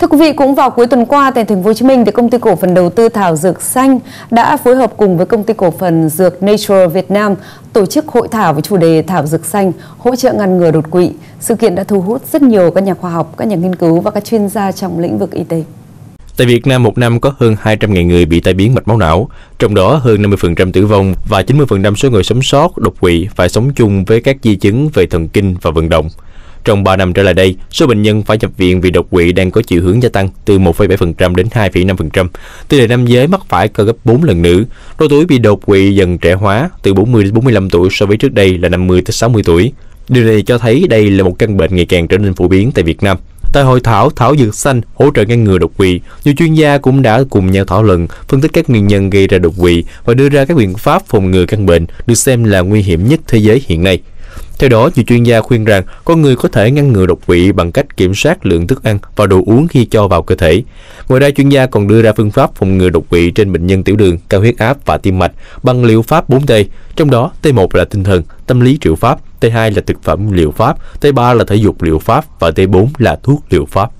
Thưa quý vị, cũng vào cuối tuần qua tại thành phố Hồ Chí Minh thì công ty cổ phần đầu tư thảo dược xanh đã phối hợp cùng với công ty cổ phần dược Nature Việt Nam tổ chức hội thảo với chủ đề thảo dược xanh hỗ trợ ngăn ngừa đột quỵ. Sự kiện đã thu hút rất nhiều các nhà khoa học, các nhà nghiên cứu và các chuyên gia trong lĩnh vực y tế. Tại Việt Nam một năm có hơn 200.000 người bị tai biến mạch máu não, trong đó hơn 50% tử vong và 90% số người sống sót đột quỵ phải sống chung với các di chứng về thần kinh và vận động. Trong 3 năm trở lại đây, số bệnh nhân phải nhập viện vì đột quỵ đang có chiều hướng gia tăng từ 1,7% đến 2,5%. Tỷ lệ nam giới mắc phải cao gấp 4 lần nữ. Độ tuổi bị đột quỵ dần trẻ hóa từ 40 đến 45 tuổi so với trước đây là 50 tới 60 tuổi. Điều này cho thấy đây là một căn bệnh ngày càng trở nên phổ biến tại Việt Nam. Tại hội thảo Thảo dược xanh hỗ trợ ngăn ngừa đột quỵ, nhiều chuyên gia cũng đã cùng nhau thảo luận, phân tích các nguyên nhân gây ra đột quỵ và đưa ra các biện pháp phòng ngừa căn bệnh được xem là nguy hiểm nhất thế giới hiện nay. Theo đó, nhiều chuyên gia khuyên rằng con người có thể ngăn ngừa đột quỵ bằng cách kiểm soát lượng thức ăn và đồ uống khi cho vào cơ thể. Ngoài ra, chuyên gia còn đưa ra phương pháp phòng ngừa đột quỵ trên bệnh nhân tiểu đường, cao huyết áp và tim mạch bằng liệu pháp 4T, trong đó T1 là tinh thần, tâm lý triệu pháp, T2 là thực phẩm liệu pháp, T3 là thể dục liệu pháp và T4 là thuốc liệu pháp.